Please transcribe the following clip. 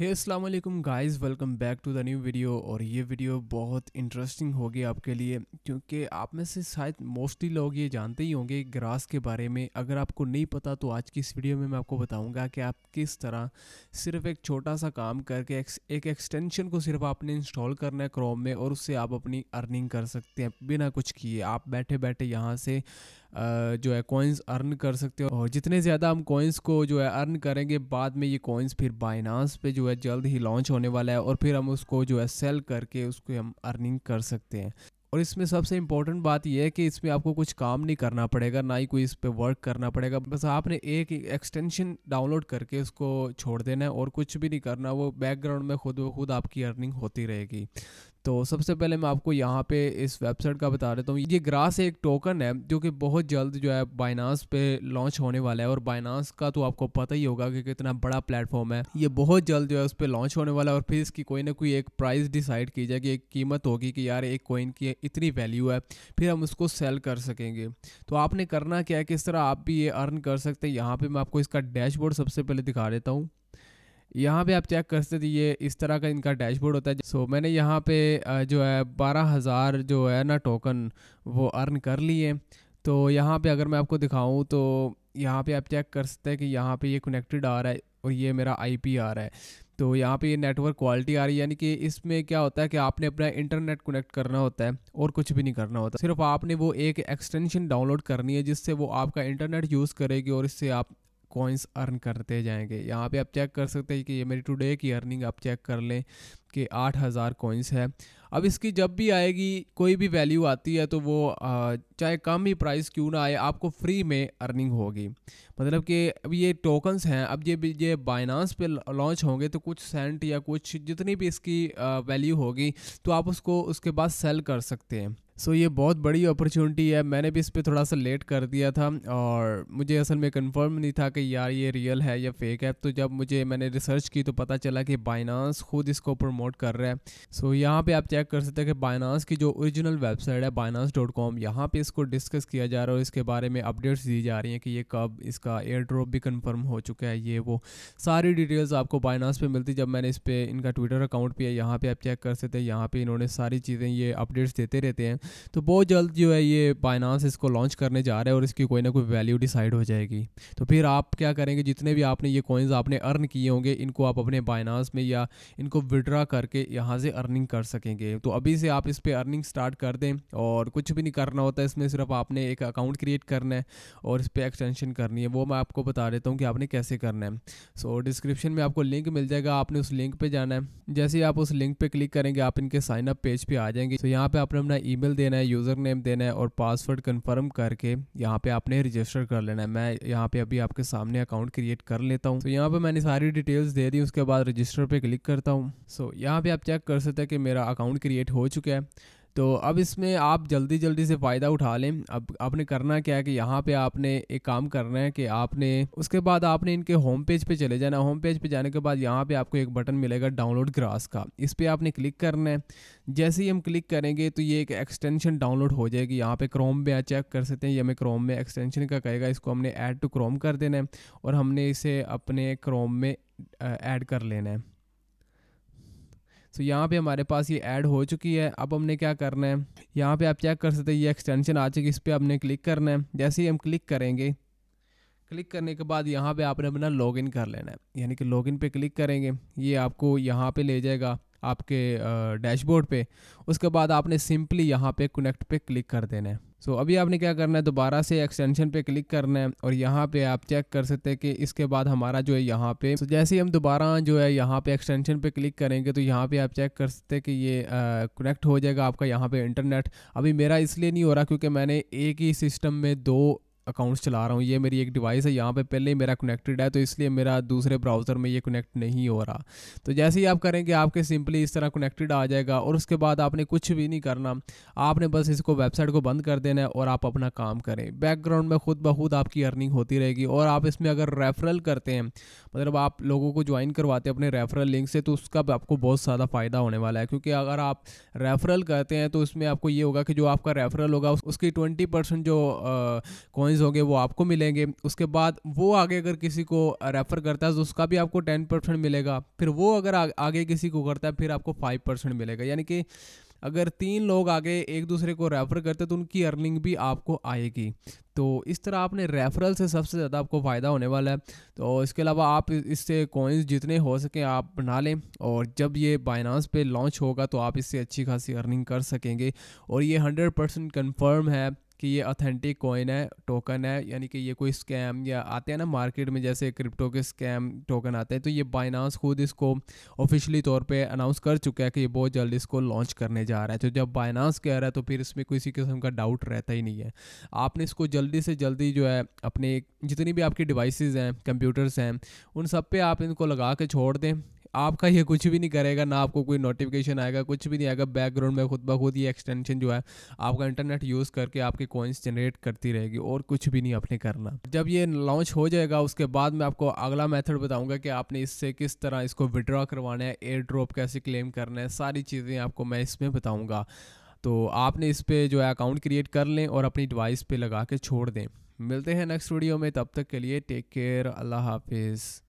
हे अस्सलाम वालेकुम guys welcome back to the new video और ये वीडियो बहुत इंटरेस्टिंग होगी आपके लिए क्योंकि आप में से शायद मोस्टली लोग ये जानते ही होंगे ग्रास के बारे में अगर आपको नहीं पता तो आज की इस वीडियो में मैं आपको बताऊंगा कि आप किस तरह सिर्फ एक छोटा सा काम करके एक, एक एक्सटेंशन को सिर्फ आपने इंस्टॉल करना है क्रोम में और उससे आप अपनी अर्निंग कर सकते हैं बिना कुछ किए आप बैठे बैठे यहाँ से जो है कॉइन्स अर्न कर सकते हो और जितने ज़्यादा हम कॉइन्स को जो है अर्न करेंगे बाद में ये कॉइन्स फिर बाइनांस पे जो है जल्द ही लॉन्च होने वाला है और फिर हम उसको जो है सेल करके उसको हम अर्निंग कर सकते हैं और इसमें सबसे इम्पॉर्टेंट बात यह है कि इसमें आपको कुछ काम नहीं करना पड़ेगा ना ही कोई इस पर वर्क करना पड़ेगा बस आपने एक एक्सटेंशन डाउनलोड करके उसको छोड़ देना है और कुछ भी नहीं करना वो बैकग्राउंड में खुद ब खुद आपकी अर्निंग होती रहेगी तो सबसे पहले मैं आपको यहाँ पे इस वेबसाइट का बता देता हूँ ये ग्रास एक टोकन है जो कि बहुत जल्द जो है बाइनास पे लॉन्च होने वाला है और बाइनास का तो आपको पता ही होगा कि कितना बड़ा प्लेटफॉर्म है ये बहुत जल्द जो है उस पर लॉन्च होने वाला है और फिर इसकी कोई ना कोई एक प्राइस डिसाइड की जाएगी एक कीमत होगी कि यार एक कोइन की इतनी वैल्यू है फिर हम उसको सेल कर सकेंगे तो आपने करना क्या है किस तरह आप भी ये अर्न कर सकते हैं यहाँ पर मैं आपको इसका डैशबोर्ड सबसे पहले दिखा देता हूँ यहाँ पे आप चेक कर सकते ये इस तरह का इनका डैशबोर्ड होता है सो मैंने यहाँ पे जो है बारह हज़ार जो है ना टोकन वो अर्न कर लिए तो यहाँ पे अगर मैं आपको दिखाऊँ तो यहाँ पे आप चेक कर सकते हैं कि यहाँ पे ये कनेक्टेड आ रहा है और ये मेरा आईपी आ रहा है तो यहाँ पे ये नेटवर्क क्वालिटी आ रही है यानी कि इसमें क्या होता है कि आपने अपना इंटरनेट कनेक्ट करना होता है और कुछ भी नहीं करना होता सिर्फ आपने वो एक एक्सटेंशन डाउनलोड करनी है जिससे वो आपका इंटरनेट यूज़ करेगी और इससे आप कॉइन्स अर्न करते जाएंगे यहाँ पे आप चेक कर सकते हैं कि ये मेरी टुडे की अर्निंग आप चेक कर लें कि आठ हज़ार कॉइन्स है अब इसकी जब भी आएगी कोई भी वैल्यू आती है तो वो चाहे कम ही प्राइस क्यों ना आए आपको फ्री में अर्निंग होगी मतलब कि अब ये टोकन्स हैं अब ये ये बाइनांस पे लॉन्च होंगे तो कुछ सेंट या कुछ जितनी भी इसकी वैल्यू होगी तो आप उसको उसके बाद सेल कर सकते हैं सो so, ये बहुत बड़ी अपॉर्चुनिटी है मैंने भी इस पर थोड़ा सा लेट कर दिया था और मुझे असल में कंफर्म नहीं था कि यार ये रियल है या फेक है तो जब मुझे मैंने रिसर्च की तो पता चला कि बाइनांस खुद इसको प्रमोट कर रहा है सो so, यहाँ पे आप चेक कर सकते हैं कि बाइनांस की जो ओरिजिनल वेबसाइट है बाइनांस डॉट कॉम यहाँ पर इसको डिस्कस किया जा रहा है और इसके बारे में अपडेट्स दी जा रही हैं कि ये कब इसका एयर ड्रॉप भी कंफर्म हो चुका है ये वो सारी डिटेल्स आपको बाइनास पे मिलती जब मैंने इस पर इनका ट्विटर अकाउंट भी है यहाँ पर आप चेक कर सकते हैं यहाँ पर इन्होंने सारी चीज़ें ये अपडेट्स देते रहते हैं तो बहुत जल्द जो है ये बाइनास इसको लॉन्च करने जा रहा है और इसकी कोई ना कोई वैल्यू डिसाइड हो जाएगी तो फिर आप क्या करेंगे जितने भी आपने ये कॉइन्स आपने अर्न किए होंगे इनको आप अपने बाइनास में या इनको विड्रा करके यहाँ से अर्निंग कर सकेंगे तो अभी से आप इस पर अर्निंग स्टार्ट कर दें और कुछ भी नहीं करना होता है इसमें इसमें सिर्फ आपने एक अकाउंट क्रिएट करना है और इस पर एक्सटेंशन करनी है वो मैं आपको बता देता हूँ कि आपने कैसे करना है सो so, डिस्क्रिप्शन में आपको लिंक मिल जाएगा आपने उस लिंक पर जाना है जैसे ही आप उस लिंक पर क्लिक करेंगे आप इनके साइनअप पेज पर आ जाएंगे तो यहाँ पर आपने अपना ई देना है यूज़र नेम देना है और पासवर्ड कन्फर्म करके यहाँ पर आपने रजिस्टर कर लेना है मैं यहाँ पर अभी आपके सामने अकाउंट क्रिएट कर लेता हूँ तो यहाँ पर मैंने सारी डिटेल्स दे दी उसके बाद रजिस्टर पर क्लिक करता हूँ सो यहाँ पर आप चेक कर सकते हैं कि मेरा अकाउंट क्रिएट हो चुका है तो अब इसमें आप जल्दी जल्दी से फ़ायदा उठा लें अब आपने करना क्या है कि यहाँ पे आपने एक काम करना है कि आपने उसके बाद आपने इनके होम पेज पे चले जाना होम पेज पे जाने के बाद यहाँ पे आपको एक बटन मिलेगा डाउनलोड ग्रास का इस पर आपने क्लिक करना है जैसे ही हम क्लिक करेंगे तो ये एक एक्सटेंशन डाउनलोड हो जाएगी यहाँ पर क्रोम में चेक कर सकते हैं ये हमें क्रोम में एक्सटेंशन का कहेगा इसको हमने ऐड टू क्रोम कर देना है और हमने इसे अपने क्रोम में ऐड कर लेना है सो यहाँ पे हमारे पास ये ऐड हो चुकी है अब हमने क्या करना है यहाँ पे आप चेक कर सकते हैं ये एक्सटेंशन आ चुकी है इस पर आपने क्लिक करना है जैसे ही हम क्लिक करेंगे क्लिक करने के बाद यहाँ पे आपने अपना लॉगिन कर लेना है यानी कि लॉगिन पे क्लिक करेंगे ये आपको यहाँ पे ले जाएगा आपके डैशबोर्ड पे उसके बाद आपने सिंपली यहाँ पे कनेक्ट पे क्लिक कर देना है सो अभी आपने क्या करना है दोबारा से एक्सटेंशन पे क्लिक करना है और यहाँ पे आप चेक कर सकते हैं कि इसके बाद हमारा जो है यहाँ पे so, जैसे ही हम दोबारा जो है यहाँ पे एक्सटेंशन पे क्लिक करेंगे तो यहाँ पे आप चेक कर सकते हैं कि ये कनेक्ट हो जाएगा आपका यहाँ पे इंटरनेट अभी मेरा इसलिए नहीं हो रहा क्योंकि मैंने एक ही सिस्टम में दो अकाउंट्स चला रहा हूँ ये मेरी एक डिवाइस है यहाँ पे पहले ही मेरा कनेक्टेड है तो इसलिए मेरा दूसरे ब्राउज़र में ये कनेक्ट नहीं हो रहा तो जैसे ही आप करेंगे आपके सिंपली इस तरह कनेक्टेड आ जाएगा और उसके बाद आपने कुछ भी नहीं करना आपने बस इसको वेबसाइट को बंद कर देना है और आप अपना काम करें बैकग्राउंड में खुद ब खुद आपकी अर्निंग होती रहेगी और आप इसमें अगर रेफरल करते हैं मतलब आप लोगों को ज्वाइन करवाते हैं अपने रेफरल लिंक से तो उसका आपको बहुत ज़्यादा फ़ायदा होने वाला है क्योंकि अगर आप रेफरल करते हैं तो उसमें आपको ये होगा कि जो आपका रेफरल होगा उसकी ट्वेंटी परसेंट जो कॉइन्स प्राइजेज़ होंगे वो आपको मिलेंगे उसके बाद वो आगे अगर किसी को रेफ़र करता है तो उसका भी आपको टेन परसेंट मिलेगा फिर वो अगर आगे किसी को करता है फिर आपको फाइव परसेंट मिलेगा यानी कि अगर तीन लोग आगे एक दूसरे को रेफ़र करते तो उनकी अर्निंग भी आपको आएगी तो इस तरह आपने रेफरल से सबसे ज़्यादा आपको फ़ायदा होने वाला है तो इसके अलावा आप इससे कॉइन्स जितने हो सकें आप बना लें और जब ये बाइनांस पे लॉन्च होगा तो आप इससे अच्छी खासी अर्निंग कर सकेंगे और ये हंड्रेड परसेंट कन्फर्म है कि ये ऑथेंटिक कॉइन है टोकन है यानी कि ये कोई स्कैम या आते हैं ना मार्केट में जैसे क्रिप्टो के स्कैम टोकन आते हैं तो ये बाइनांस खुद इसको ऑफिशियली तौर पे अनाउंस कर चुका है कि ये बहुत जल्द इसको लॉन्च करने जा रहा है तो जब बाइनांस कह रहा है तो फिर इसमें किसी किस्म का डाउट रहता ही नहीं है आपने इसको जल्दी से जल्दी जो है अपने जितनी भी आपकी डिवाइसेज हैं कंप्यूटर्स हैं उन सब पे आप इनको लगा के छोड़ दें आपका ये कुछ भी नहीं करेगा ना आपको कोई नोटिफिकेशन आएगा कुछ भी नहीं आएगा बैकग्राउंड में खुद ब खुद ये एक्सटेंशन जो है आपका इंटरनेट यूज़ करके आपके कॉइन्स जनरेट करती रहेगी और कुछ भी नहीं आपने करना जब ये लॉन्च हो जाएगा उसके बाद मैं आपको अगला मेथड बताऊंगा कि आपने इससे किस तरह इसको विड्रॉ करवाना है एयर ड्रॉप कैसे क्लेम करना है सारी चीज़ें आपको मैं इसमें बताऊँगा तो आपने इस पर जो है अकाउंट क्रिएट कर लें और अपनी डिवाइस पर लगा के छोड़ दें मिलते हैं नेक्स्ट वीडियो में तब तक के लिए टेक केयर अल्लाह हाफिज़